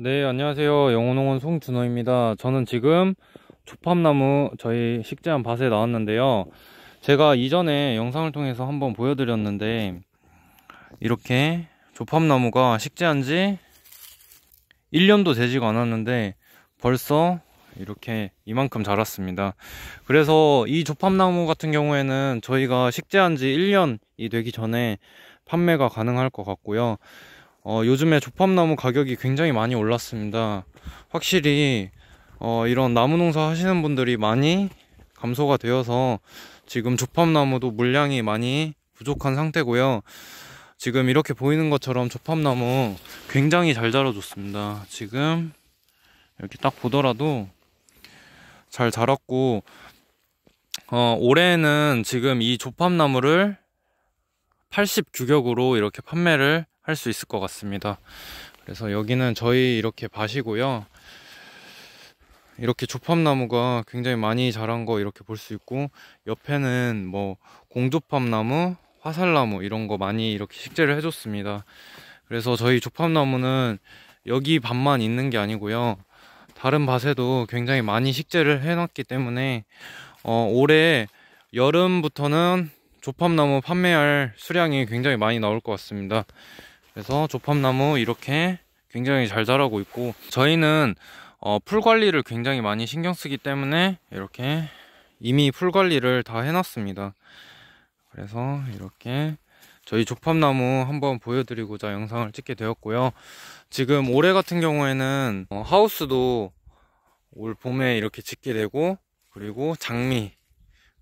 네 안녕하세요 영호농원 송준호입니다 저는 지금 조팝나무 저희 식재한 밭에 나왔는데요 제가 이전에 영상을 통해서 한번 보여드렸는데 이렇게 조팝나무가 식재한 지 1년도 되지가 않았는데 벌써 이렇게 이만큼 자랐습니다 그래서 이 조팝나무 같은 경우에는 저희가 식재한 지 1년이 되기 전에 판매가 가능할 것 같고요 어, 요즘에 조팝나무 가격이 굉장히 많이 올랐습니다. 확실히 어, 이런 나무 농사 하시는 분들이 많이 감소가 되어서 지금 조팝나무도 물량이 많이 부족한 상태고요. 지금 이렇게 보이는 것처럼 조팝나무 굉장히 잘 자라줬습니다. 지금 이렇게 딱 보더라도 잘 자랐고 어, 올해는 지금 이 조팝나무를 80 규격으로 이렇게 판매를 할수 있을 것 같습니다. 그래서 여기는 저희 이렇게 밭이고요. 이렇게 조팝나무가 굉장히 많이 자란 거 이렇게 볼 수 있고 옆에는 뭐 공조팝나무, 화살나무 이런 거 많이 이렇게 식재를 해줬습니다. 그래서 저희 조팝나무는 여기 밭만 있는 게 아니고요. 다른 밭에도 굉장히 많이 식재를 해놨기 때문에 어, 올해 여름부터는 조팝나무 판매할 수량이 굉장히 많이 나올 것 같습니다. 그래서 조팝나무 이렇게 굉장히 잘 자라고 있고 저희는 어, 풀 관리를 굉장히 많이 신경 쓰기 때문에 이렇게 이미 풀 관리를 다 해놨습니다 그래서 이렇게 저희 조팝나무 한번 보여드리고자 영상을 찍게 되었고요 지금 올해 같은 경우에는 어, 하우스도 올 봄에 이렇게 짓게 되고 그리고 장미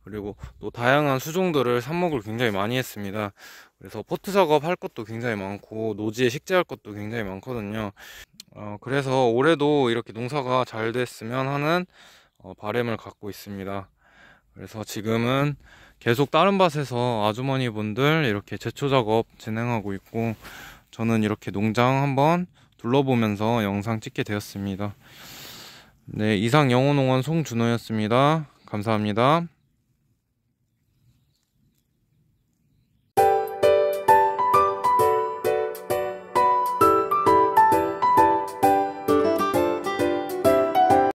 그리고 또 다양한 수종들을 삽목을 굉장히 많이 했습니다. 그래서 포트 작업 할 것도 굉장히 많고 노지에 식재할 것도 굉장히 많거든요. 어, 그래서 올해도 이렇게 농사가 잘 됐으면 하는 어, 바램을 갖고 있습니다. 그래서 지금은 계속 다른 밭에서 아주머니 분들 이렇게 제초 작업 진행하고 있고 저는 이렇게 농장 한번 둘러보면서 영상 찍게 되었습니다. 네, 이상 영호농원 송준호였습니다. 감사합니다.